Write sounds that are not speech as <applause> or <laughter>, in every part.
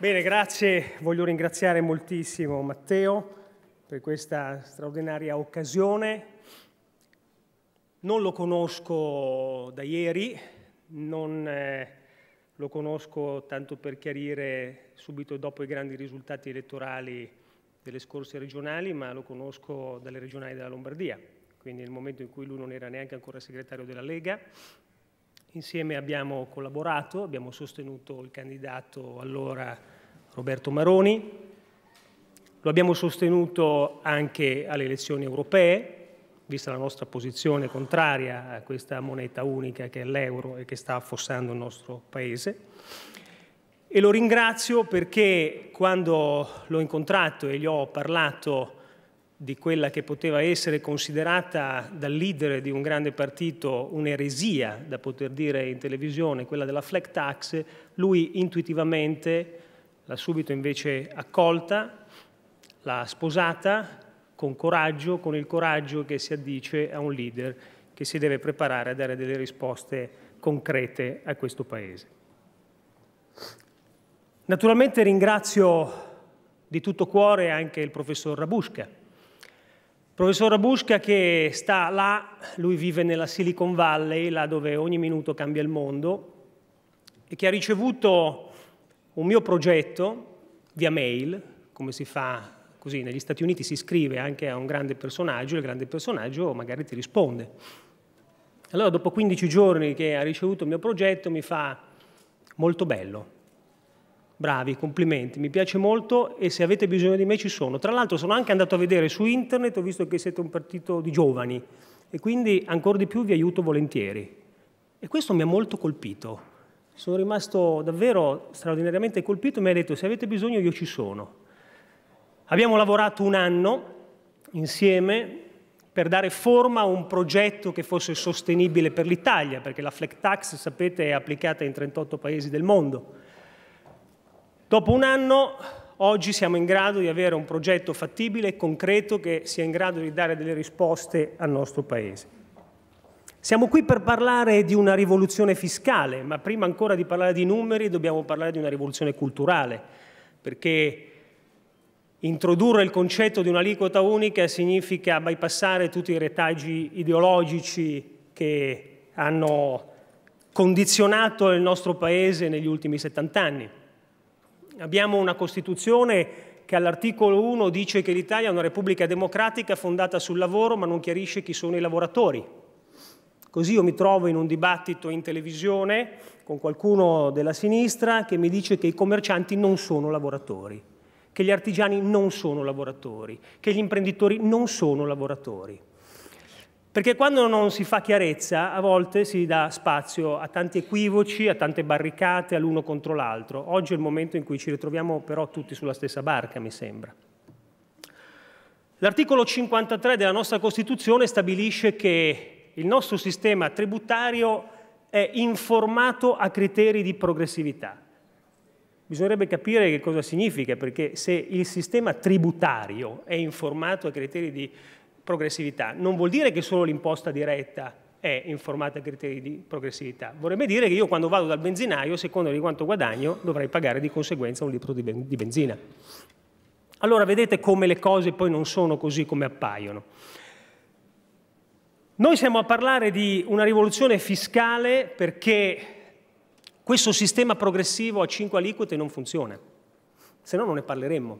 Bene, grazie. Voglio ringraziare moltissimo Matteo per questa straordinaria occasione. Non lo conosco da ieri, non eh, lo conosco tanto per chiarire subito dopo i grandi risultati elettorali delle scorse regionali, ma lo conosco dalle regionali della Lombardia, quindi nel momento in cui lui non era neanche ancora segretario della Lega Insieme abbiamo collaborato, abbiamo sostenuto il candidato allora Roberto Maroni, lo abbiamo sostenuto anche alle elezioni europee, vista la nostra posizione contraria a questa moneta unica che è l'euro e che sta affossando il nostro Paese. E lo ringrazio perché quando l'ho incontrato e gli ho parlato di quella che poteva essere considerata dal leader di un grande partito un'eresia, da poter dire in televisione, quella della flag tax, lui intuitivamente l'ha subito invece accolta, l'ha sposata con coraggio, con il coraggio che si addice a un leader che si deve preparare a dare delle risposte concrete a questo Paese. Naturalmente ringrazio di tutto cuore anche il professor Rabusca, Professor Rabusca che sta là, lui vive nella Silicon Valley, là dove ogni minuto cambia il mondo, e che ha ricevuto un mio progetto via mail, come si fa così negli Stati Uniti si scrive anche a un grande personaggio, il grande personaggio magari ti risponde. Allora dopo 15 giorni che ha ricevuto il mio progetto mi fa molto bello, Bravi, complimenti, mi piace molto e se avete bisogno di me ci sono. Tra l'altro sono anche andato a vedere su internet, ho visto che siete un partito di giovani e quindi ancora di più vi aiuto volentieri. E questo mi ha molto colpito. Sono rimasto davvero straordinariamente colpito, mi ha detto se avete bisogno io ci sono. Abbiamo lavorato un anno insieme per dare forma a un progetto che fosse sostenibile per l'Italia, perché la flat tax, sapete, è applicata in 38 paesi del mondo Dopo un anno oggi siamo in grado di avere un progetto fattibile e concreto che sia in grado di dare delle risposte al nostro Paese. Siamo qui per parlare di una rivoluzione fiscale, ma prima ancora di parlare di numeri dobbiamo parlare di una rivoluzione culturale, perché introdurre il concetto di un'aliquota unica significa bypassare tutti i retaggi ideologici che hanno condizionato il nostro Paese negli ultimi 70 anni. Abbiamo una Costituzione che all'articolo 1 dice che l'Italia è una repubblica democratica fondata sul lavoro ma non chiarisce chi sono i lavoratori. Così io mi trovo in un dibattito in televisione con qualcuno della sinistra che mi dice che i commercianti non sono lavoratori, che gli artigiani non sono lavoratori, che gli imprenditori non sono lavoratori. Perché quando non si fa chiarezza, a volte si dà spazio a tanti equivoci, a tante barricate, all'uno contro l'altro. Oggi è il momento in cui ci ritroviamo però tutti sulla stessa barca, mi sembra. L'articolo 53 della nostra Costituzione stabilisce che il nostro sistema tributario è informato a criteri di progressività. Bisognerebbe capire che cosa significa, perché se il sistema tributario è informato a criteri di progressività. Non vuol dire che solo l'imposta diretta è informata a criteri di progressività. Vorrebbe dire che io quando vado dal benzinaio, secondo di quanto guadagno, dovrei pagare di conseguenza un litro di, benzina. Allora vedete come le cose poi non sono così come appaiono. Noi siamo a parlare di una rivoluzione fiscale perché questo sistema progressivo a 5 aliquote non funziona, se no non ne parleremmo.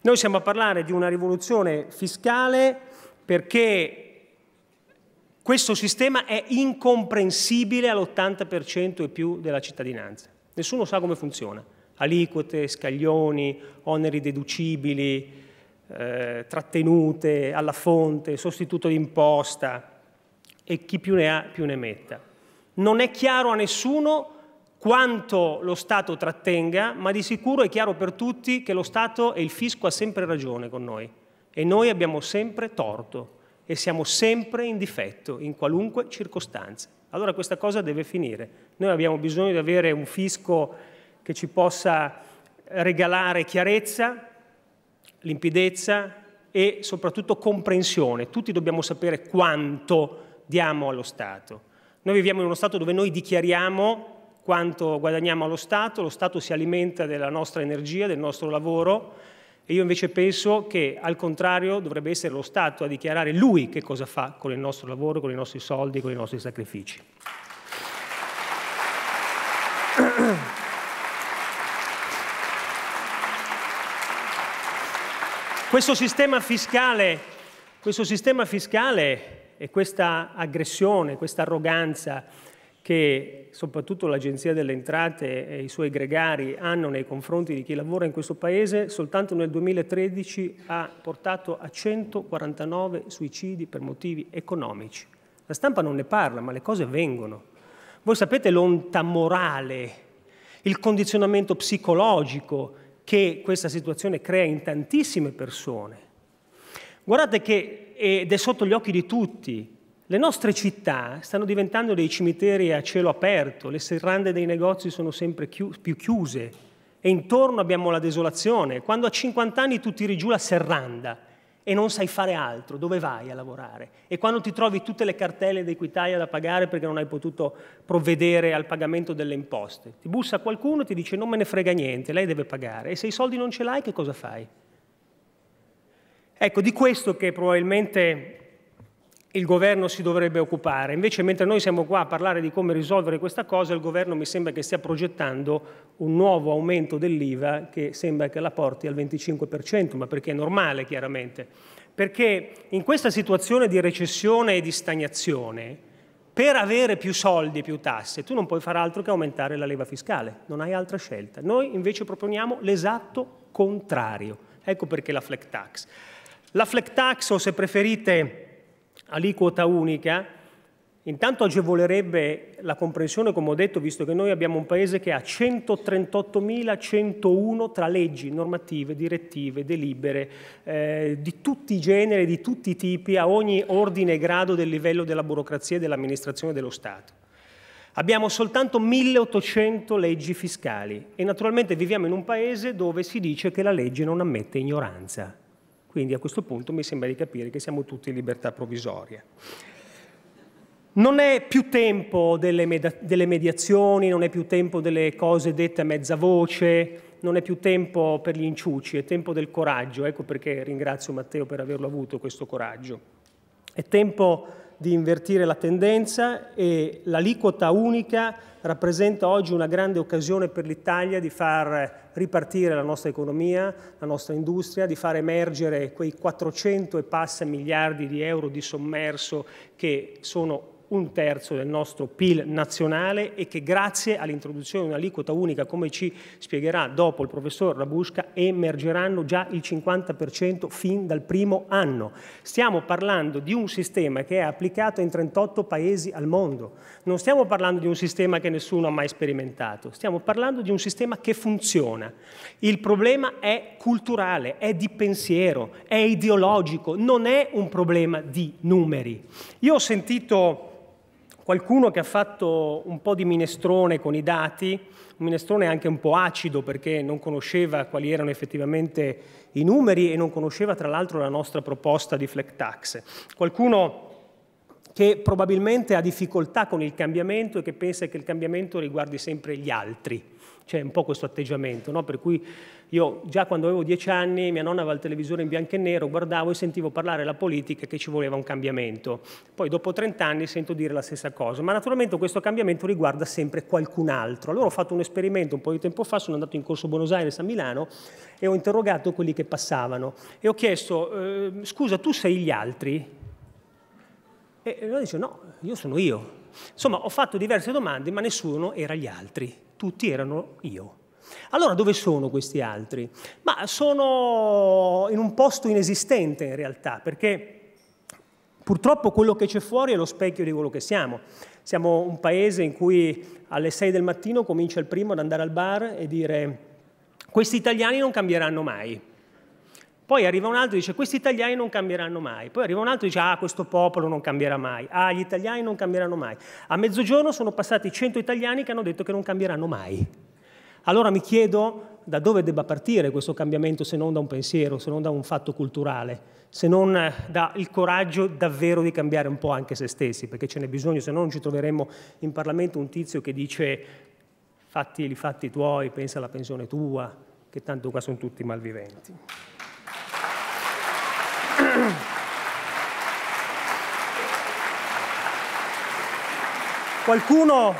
Noi siamo a parlare di una rivoluzione fiscale perché questo sistema è incomprensibile all'80% e più della cittadinanza. Nessuno sa come funziona. Aliquote, scaglioni, oneri deducibili, eh, trattenute alla fonte, sostituto d'imposta e chi più ne ha più ne metta. Non è chiaro a nessuno quanto lo Stato trattenga, ma di sicuro è chiaro per tutti che lo Stato e il fisco ha sempre ragione con noi e noi abbiamo sempre torto e siamo sempre in difetto in qualunque circostanza. Allora questa cosa deve finire. Noi abbiamo bisogno di avere un fisco che ci possa regalare chiarezza, limpidezza e soprattutto comprensione. Tutti dobbiamo sapere quanto diamo allo Stato. Noi viviamo in uno Stato dove noi dichiariamo quanto guadagniamo allo Stato, lo Stato si alimenta della nostra energia, del nostro lavoro, e io invece penso che al contrario dovrebbe essere lo Stato a dichiarare lui che cosa fa con il nostro lavoro, con i nostri soldi, con i nostri sacrifici. <clears throat> Questo sistema fiscale, questo sistema fiscale e questa aggressione, questa arroganza, che soprattutto l'Agenzia delle Entrate e i suoi gregari hanno nei confronti di chi lavora in questo Paese, soltanto nel 2013 ha portato a 149 suicidi per motivi economici. La stampa non ne parla, ma le cose vengono. Voi sapete l'onta morale, il condizionamento psicologico che questa situazione crea in tantissime persone. Guardate che, ed è sotto gli occhi di tutti, le nostre città stanno diventando dei cimiteri a cielo aperto, le serrande dei negozi sono sempre più chiuse e intorno abbiamo la desolazione. Quando a 50 anni tu tiri giù la serranda e non sai fare altro, dove vai a lavorare? E quando ti trovi tutte le cartelle di Equitalia da pagare perché non hai potuto provvedere al pagamento delle imposte, ti bussa qualcuno e ti dice non me ne frega niente, lei deve pagare. E se i soldi non ce l'hai, che cosa fai? Ecco, di questo che probabilmente il governo si dovrebbe occupare. Invece, mentre noi siamo qua a parlare di come risolvere questa cosa, il governo mi sembra che stia progettando un nuovo aumento dell'IVA che sembra che la porti al 25%, ma perché è normale chiaramente. Perché in questa situazione di recessione e di stagnazione, per avere più soldi e più tasse, tu non puoi fare altro che aumentare la leva fiscale, non hai altra scelta. Noi invece proponiamo l'esatto contrario. Ecco perché la flat tax. La flat tax, o se preferite aliquota unica, intanto agevolerebbe la comprensione, come ho detto, visto che noi abbiamo un Paese che ha 138.101 tra leggi, normative, direttive, delibere, eh, di tutti i generi, di tutti i tipi, a ogni ordine e grado del livello della burocrazia e dell'amministrazione dello Stato. Abbiamo soltanto 1800 leggi fiscali e naturalmente viviamo in un paese dove si dice che la legge non ammette ignoranza. Quindi a questo punto mi sembra di capire che siamo tutti in libertà provvisoria. Non è più tempo delle, delle mediazioni, non è più tempo delle cose dette a mezza voce, non è più tempo per gli inciuci, è tempo del coraggio. Ecco perché ringrazio Matteo per averlo avuto questo coraggio. È tempo di invertire la tendenza e l'aliquota unica rappresenta oggi una grande occasione per l'Italia di far ripartire la nostra economia, la nostra industria, di far emergere quei 400 e passa miliardi di euro di sommerso che sono un terzo del nostro PIL nazionale e che grazie all'introduzione di un'aliquota unica, come ci spiegherà dopo il professor Rabusca, emergeranno già il 50% fin dal primo anno. Stiamo parlando di un sistema che è applicato in 38 paesi al mondo. Non stiamo parlando di un sistema che nessuno ha mai sperimentato, stiamo parlando di un sistema che funziona. Il problema è culturale, è di pensiero, è ideologico, non è un problema di numeri. Io ho sentito qualcuno che ha fatto un po' di minestrone con i dati, un minestrone anche un po' acido perché non conosceva quali erano effettivamente i numeri e non conosceva tra l'altro la nostra proposta di flat tax. Qualcuno che probabilmente ha difficoltà con il cambiamento e che pensa che il cambiamento riguardi sempre gli altri. C'è un po' questo atteggiamento, no? per cui io già quando avevo dieci anni mia nonna aveva il televisore in bianco e nero, guardavo e sentivo parlare la politica che ci voleva un cambiamento. Poi dopo trent'anni sento dire la stessa cosa, ma naturalmente questo cambiamento riguarda sempre qualcun altro. Allora ho fatto un esperimento un po' di tempo fa, sono andato in corso Buenos Aires a Milano e ho interrogato quelli che passavano e ho chiesto, eh, scusa tu sei gli altri? E lui dice no, io sono io. Insomma, ho fatto diverse domande, ma nessuno era gli altri, tutti erano io. Allora dove sono questi altri? Ma sono in un posto inesistente in realtà, perché purtroppo quello che c'è fuori è lo specchio di quello che siamo. Siamo un paese in cui alle 6 del mattino comincia il primo ad andare al bar e dire questi italiani non cambieranno mai. Poi arriva un altro e dice questi italiani non cambieranno mai. Poi arriva un altro e dice ah questo popolo non cambierà mai. Ah gli italiani non cambieranno mai. A mezzogiorno sono passati 100 italiani che hanno detto che non cambieranno mai. Allora mi chiedo da dove debba partire questo cambiamento se non da un pensiero, se non da un fatto culturale, se non eh, dal coraggio davvero di cambiare un po' anche se stessi, perché ce n'è bisogno, se no non ci troveremmo in Parlamento un tizio che dice fatti i fatti tuoi, pensa alla pensione tua, che tanto qua sono tutti malviventi. Qualcuno,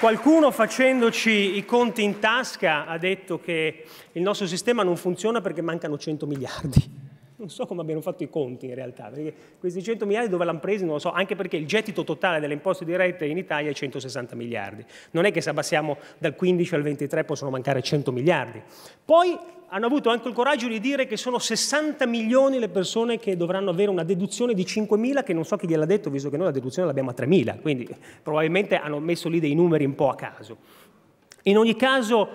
qualcuno, facendoci i conti in tasca ha detto che il nostro sistema non funziona perché mancano 100 miliardi non so come abbiano fatto i conti in realtà, perché questi 100 miliardi dove l'hanno presi non lo so, anche perché il gettito totale delle imposte dirette in Italia è 160 miliardi. Non è che se abbassiamo dal 15 al 23 possono mancare 100 miliardi. Poi hanno avuto anche il coraggio di dire che sono 60 milioni le persone che dovranno avere una deduzione di 5.000, che non so chi gliel'ha detto, visto che noi la deduzione l'abbiamo a 3.000, quindi probabilmente hanno messo lì dei numeri un po' a caso. In ogni caso,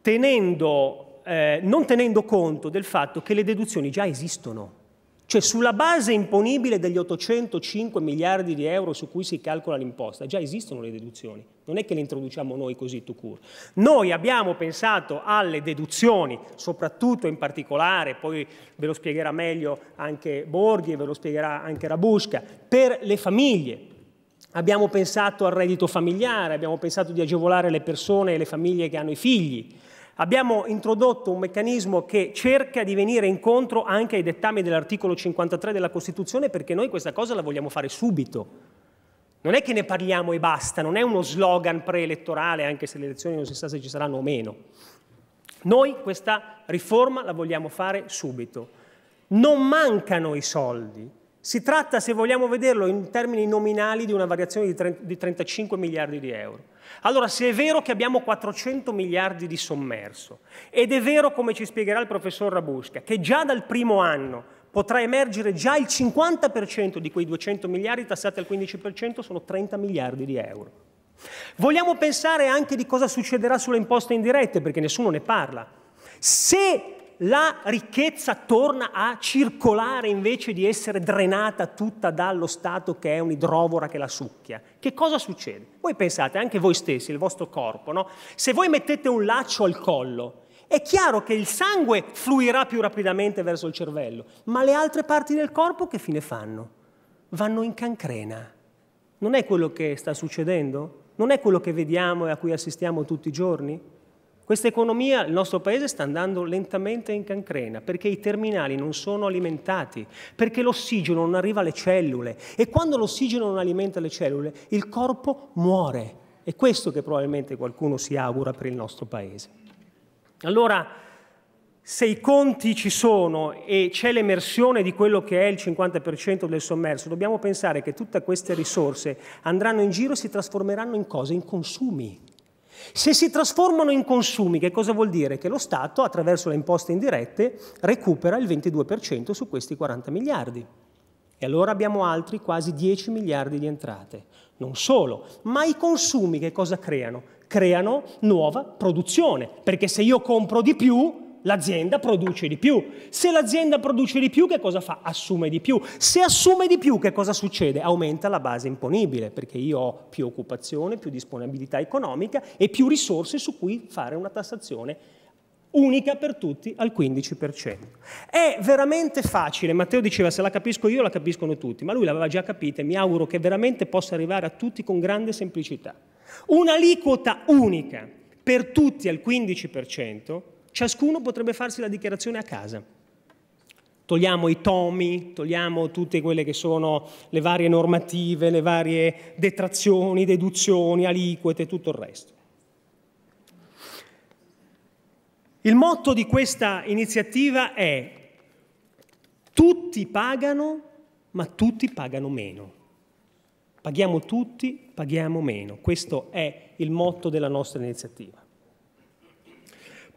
tenendo eh, non tenendo conto del fatto che le deduzioni già esistono. Cioè sulla base imponibile degli 805 miliardi di euro su cui si calcola l'imposta, già esistono le deduzioni, non è che le introduciamo noi così to cure. Noi abbiamo pensato alle deduzioni, soprattutto in particolare, poi ve lo spiegherà meglio anche Borghi e ve lo spiegherà anche Rabusca, per le famiglie, Abbiamo pensato al reddito familiare, abbiamo pensato di agevolare le persone e le famiglie che hanno i figli, Abbiamo introdotto un meccanismo che cerca di venire incontro anche ai dettami dell'articolo 53 della Costituzione perché noi questa cosa la vogliamo fare subito. Non è che ne parliamo e basta, non è uno slogan preelettorale, anche se le elezioni non si sa se ci saranno o meno. Noi questa riforma la vogliamo fare subito. Non mancano i soldi. Si tratta, se vogliamo vederlo in termini nominali, di una variazione di 35 miliardi di euro. Allora, se è vero che abbiamo 400 miliardi di sommerso, ed è vero, come ci spiegherà il professor Rabusca, che già dal primo anno potrà emergere già il 50% di quei 200 miliardi tassati al 15%, sono 30 miliardi di euro. Vogliamo pensare anche di cosa succederà sulle imposte indirette, perché nessuno ne parla. Se la ricchezza torna a circolare invece di essere drenata tutta dallo Stato che è un'idrovora che la succhia. Che cosa succede? Voi pensate, anche voi stessi, il vostro corpo, no? Se voi mettete un laccio al collo, è chiaro che il sangue fluirà più rapidamente verso il cervello, ma le altre parti del corpo che fine fanno? Vanno in cancrena. Non è quello che sta succedendo? Non è quello che vediamo e a cui assistiamo tutti i giorni? Questa economia, il nostro paese sta andando lentamente in cancrena perché i terminali non sono alimentati, perché l'ossigeno non arriva alle cellule e quando l'ossigeno non alimenta le cellule il corpo muore. È questo che probabilmente qualcuno si augura per il nostro paese. Allora, se i conti ci sono e c'è l'emersione di quello che è il 50% del sommerso, dobbiamo pensare che tutte queste risorse andranno in giro e si trasformeranno in cose, in consumi se si trasformano in consumi, che cosa vuol dire? Che lo Stato, attraverso le imposte indirette, recupera il 22% su questi 40 miliardi. E allora abbiamo altri quasi 10 miliardi di entrate. Non solo, ma i consumi che cosa creano? Creano nuova produzione, perché se io compro di più l'azienda produce di più. Se l'azienda produce di più, che cosa fa? Assume di più. Se assume di più, che cosa succede? Aumenta la base imponibile, perché io ho più occupazione, più disponibilità economica e più risorse su cui fare una tassazione unica per tutti al 15%. È veramente facile, Matteo diceva se la capisco io la capiscono tutti, ma lui l'aveva già capita e mi auguro che veramente possa arrivare a tutti con grande semplicità. Un'aliquota unica per tutti al 15% Ciascuno potrebbe farsi la dichiarazione a casa. Togliamo i tomi, togliamo tutte quelle che sono le varie normative, le varie detrazioni, deduzioni, aliquote e tutto il resto. Il motto di questa iniziativa è tutti pagano, ma tutti pagano meno. Paghiamo tutti, paghiamo meno. Questo è il motto della nostra iniziativa.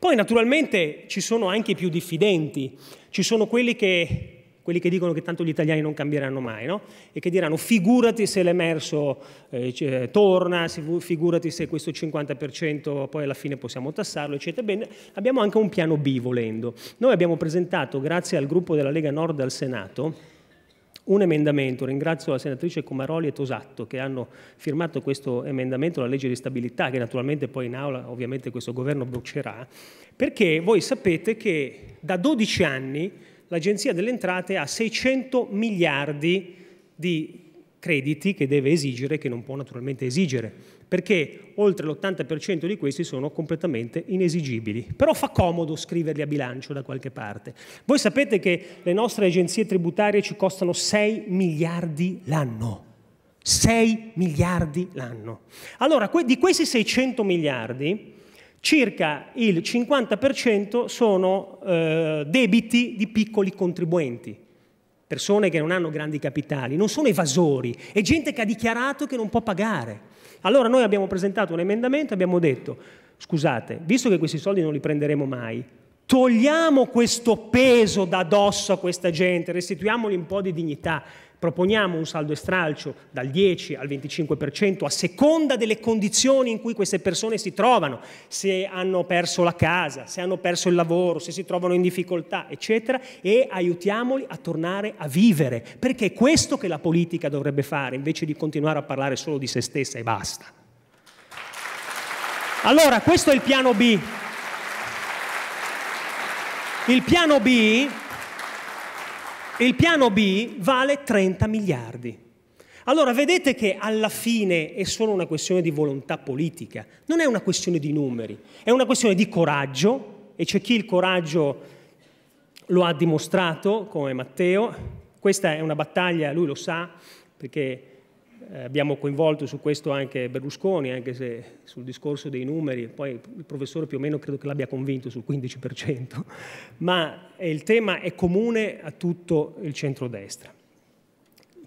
Poi naturalmente ci sono anche i più diffidenti, ci sono quelli che, quelli che dicono che tanto gli italiani non cambieranno mai, no? e che diranno figurati se l'emerso eh, eh torna, figurati se questo 50% poi alla fine possiamo tassarlo, eccetera. Bene, abbiamo anche un piano B volendo. Noi abbiamo presentato, grazie al gruppo della Lega Nord al Senato, un emendamento, ringrazio la senatrice Comaroli e Tosatto che hanno firmato questo emendamento alla legge di stabilità che naturalmente poi in aula ovviamente questo governo brucerà, perché voi sapete che da 12 anni l'Agenzia delle Entrate ha 600 miliardi di crediti che deve esigere, e che non può naturalmente esigere, perché oltre l'80% di questi sono completamente inesigibili. Però fa comodo scriverli a bilancio da qualche parte. Voi sapete che le nostre agenzie tributarie ci costano 6 miliardi l'anno. 6 miliardi l'anno. Allora, di questi 600 miliardi, circa il 50% sono eh, debiti di piccoli contribuenti, persone che non hanno grandi capitali, non sono evasori, è gente che ha dichiarato che non può pagare. Allora noi abbiamo presentato un emendamento e abbiamo detto, scusate, visto che questi soldi non li prenderemo mai, togliamo questo peso da addosso a questa gente, restituiamogli un po' di dignità. Proponiamo un saldo e stralcio dal 10 al 25% a seconda delle condizioni in cui queste persone si trovano, se hanno perso la casa, se hanno perso il lavoro, se si trovano in difficoltà, eccetera, e aiutiamoli a tornare a vivere, perché è questo che la politica dovrebbe fare invece di continuare a parlare solo di se stessa e basta. Allora, questo è il piano B. Il piano B il piano B vale 30 miliardi. Allora vedete che alla fine è solo una questione di volontà politica, non è una questione di numeri, è una questione di coraggio e c'è chi il coraggio lo ha dimostrato, come Matteo. Questa è una battaglia, lui lo sa, perché eh, abbiamo coinvolto su questo anche Berlusconi, anche se sul discorso dei numeri, poi il professore più o meno credo che l'abbia convinto sul 15%, <laughs> ma il tema è comune a tutto il centrodestra,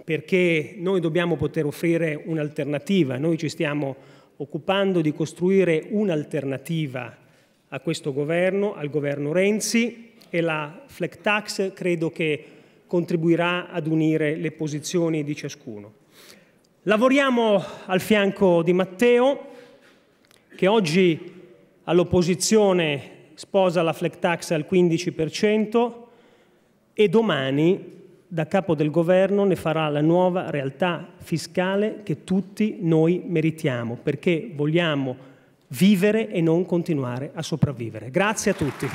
perché noi dobbiamo poter offrire un'alternativa, noi ci stiamo occupando di costruire un'alternativa a questo governo, al governo Renzi e la flag tax credo che contribuirà ad unire le posizioni di ciascuno. Lavoriamo al fianco di Matteo, che oggi all'opposizione sposa la flat tax al 15% e domani da capo del governo ne farà la nuova realtà fiscale che tutti noi meritiamo, perché vogliamo vivere e non continuare a sopravvivere. Grazie a tutti.